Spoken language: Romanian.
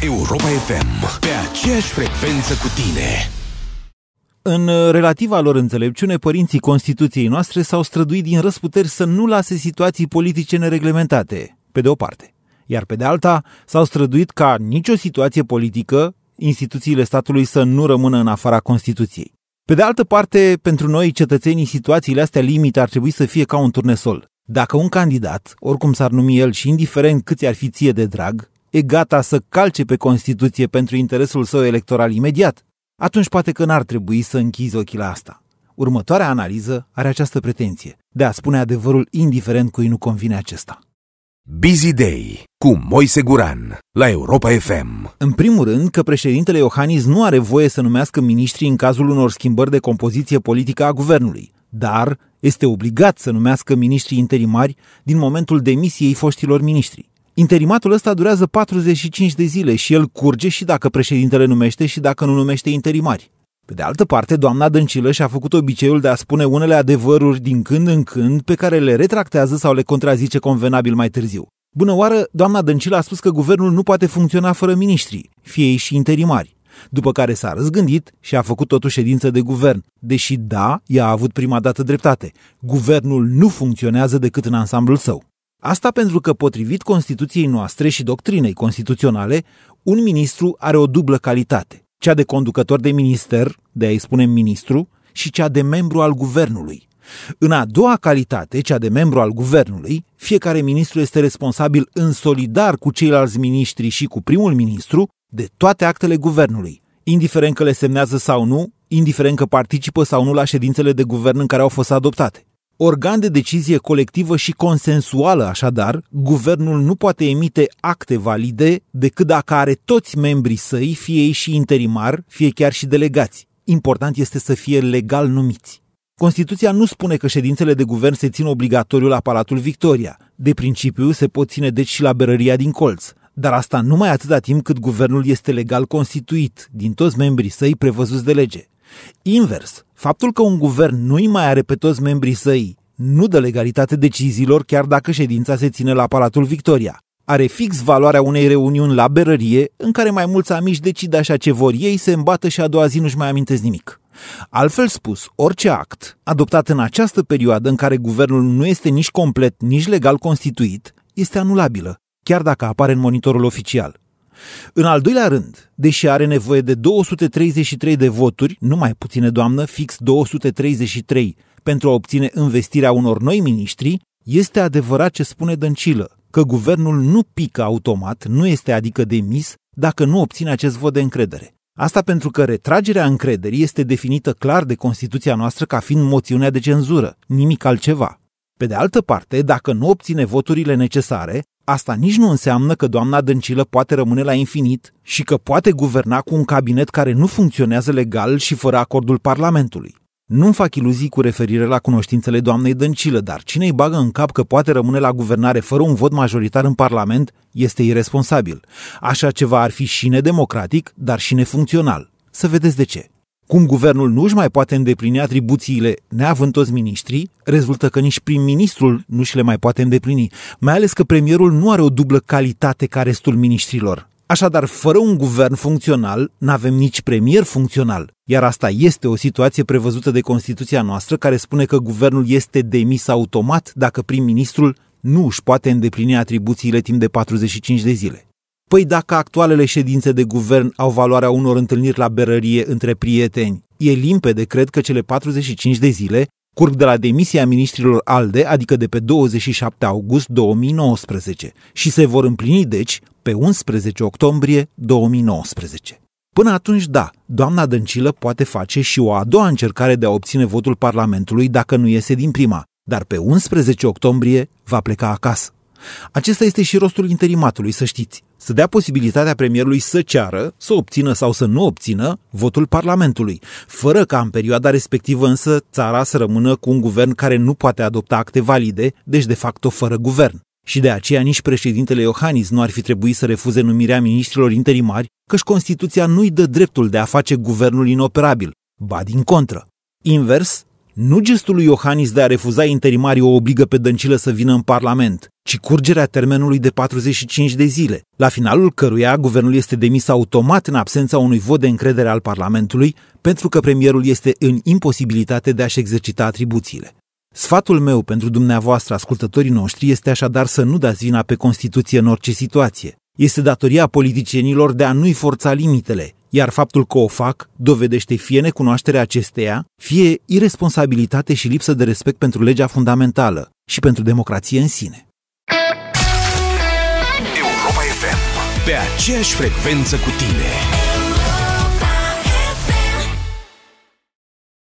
Europa FM, pe aceeași frecvență cu tine. În uh, relativa lor înțelepciune, părinții Constituției noastre s-au străduit din răsputeri să nu lase situații politice nereglementate, pe de o parte. Iar pe de alta, s-au străduit ca nicio situație politică, instituțiile statului să nu rămână în afara Constituției. Pe de altă parte, pentru noi, cetățenii, situațiile astea limite ar trebui să fie ca un turnesol. Dacă un candidat, oricum s-ar numi el și indiferent câți ar fi ție de drag, e gata să calce pe Constituție pentru interesul său electoral imediat, atunci poate că n-ar trebui să închizi ochii la asta. Următoarea analiză are această pretenție, de a spune adevărul indiferent cui nu convine acesta. Busy Day cu Moise Guran la Europa FM. În primul rând că președintele Iohannis nu are voie să numească miniștri în cazul unor schimbări de compoziție politică a guvernului, dar este obligat să numească miniștri interimari din momentul demisiei foștilor miniștri. Interimatul ăsta durează 45 de zile și el curge și dacă președintele numește și dacă nu numește interimari. Pe de altă parte, doamna Dăncilă și-a făcut obiceiul de a spune unele adevăruri din când în când pe care le retractează sau le contrazice convenabil mai târziu. Bună oară, doamna Dăncilă a spus că guvernul nu poate funcționa fără miniștri, fie ei și interimari. După care s-a răzgândit și a făcut totuși ședință de guvern, deși da, ea a avut prima dată dreptate. Guvernul nu funcționează decât în ansamblul său. Asta pentru că, potrivit Constituției noastre și doctrinei constituționale, un ministru are o dublă calitate. Cea de conducător de minister, de a-i spune ministru, și cea de membru al guvernului. În a doua calitate, cea de membru al guvernului, fiecare ministru este responsabil în solidar cu ceilalți miniștri și cu primul ministru de toate actele guvernului, indiferent că le semnează sau nu, indiferent că participă sau nu la ședințele de guvern în care au fost adoptate. Organ de decizie colectivă și consensuală, așadar, guvernul nu poate emite acte valide decât dacă are toți membrii săi, fie ei și interimar, fie chiar și delegați. Important este să fie legal numiți. Constituția nu spune că ședințele de guvern se țin obligatoriu la Palatul Victoria. De principiu, se pot ține deci și la berăria din colț. Dar asta numai atâta timp cât guvernul este legal constituit, din toți membrii săi prevăzuți de lege. Invers, faptul că un guvern nu îi mai are pe toți membrii săi nu dă legalitate deciziilor chiar dacă ședința se ține la Palatul Victoria. Are fix valoarea unei reuniuni la berărie în care mai mulți amici decid așa ce vor ei, se îmbată și a doua zi nu-și mai amintesc nimic. Altfel spus, orice act adoptat în această perioadă în care guvernul nu este nici complet, nici legal constituit, este anulabilă, chiar dacă apare în monitorul oficial. În al doilea rând, deși are nevoie de 233 de voturi, nu mai puține doamnă, fix 233, pentru a obține investirea unor noi miniștri, este adevărat ce spune Dăncilă, că guvernul nu pică automat, nu este adică demis, dacă nu obține acest vot de încredere. Asta pentru că retragerea încrederii este definită clar de Constituția noastră ca fiind moțiunea de cenzură, nimic altceva. Pe de altă parte, dacă nu obține voturile necesare, Asta nici nu înseamnă că doamna Dăncilă poate rămâne la infinit și că poate guverna cu un cabinet care nu funcționează legal și fără acordul Parlamentului. Nu-mi fac iluzii cu referire la cunoștințele doamnei Dăncilă, dar cine îi bagă în cap că poate rămâne la guvernare fără un vot majoritar în Parlament este irresponsabil. Așa ceva ar fi și nedemocratic, dar și nefuncțional. Să vedeți de ce. Cum guvernul nu și mai poate îndeplini atribuțiile neavând toți miniștrii, rezultă că nici prim-ministrul nu și le mai poate îndeplini, mai ales că premierul nu are o dublă calitate ca restul miniștrilor. Așadar, fără un guvern funcțional, nu avem nici premier funcțional. Iar asta este o situație prevăzută de Constituția noastră, care spune că guvernul este demis automat dacă prim-ministrul nu își poate îndeplini atribuțiile timp de 45 de zile. Păi dacă actualele ședințe de guvern au valoarea unor întâlniri la berărie între prieteni, e limpede, cred că cele 45 de zile curg de la demisia ministrilor ALDE, adică de pe 27 august 2019, și se vor împlini, deci, pe 11 octombrie 2019. Până atunci, da, doamna Dăncilă poate face și o a doua încercare de a obține votul Parlamentului dacă nu iese din prima, dar pe 11 octombrie va pleca acasă. Acesta este și rostul interimatului, să știți. Să dea posibilitatea premierului să ceară, să obțină sau să nu obțină votul Parlamentului, fără ca în perioada respectivă însă țara să rămână cu un guvern care nu poate adopta acte valide, deci de facto fără guvern. Și de aceea nici președintele Iohannis nu ar fi trebuit să refuze numirea ministrilor interimari, căci Constituția nu-i dă dreptul de a face guvernul inoperabil, ba din contră. Invers, nu gestul lui Iohannis de a refuza interimarii o obligă pe Dăncilă să vină în Parlament, ci curgerea termenului de 45 de zile, la finalul căruia guvernul este demis automat în absența unui vot de încredere al Parlamentului, pentru că premierul este în imposibilitate de a-și exercita atribuțiile. Sfatul meu pentru dumneavoastră, ascultătorii noștri, este așadar să nu dați vina pe Constituție în orice situație. Este datoria politicienilor de a nu-i forța limitele, iar faptul că o fac dovedește fie necunoașterea acesteia, fie irresponsabilitate și lipsă de respect pentru legea fundamentală și pentru democrație în sine. pe aceeași frecvență cu tine.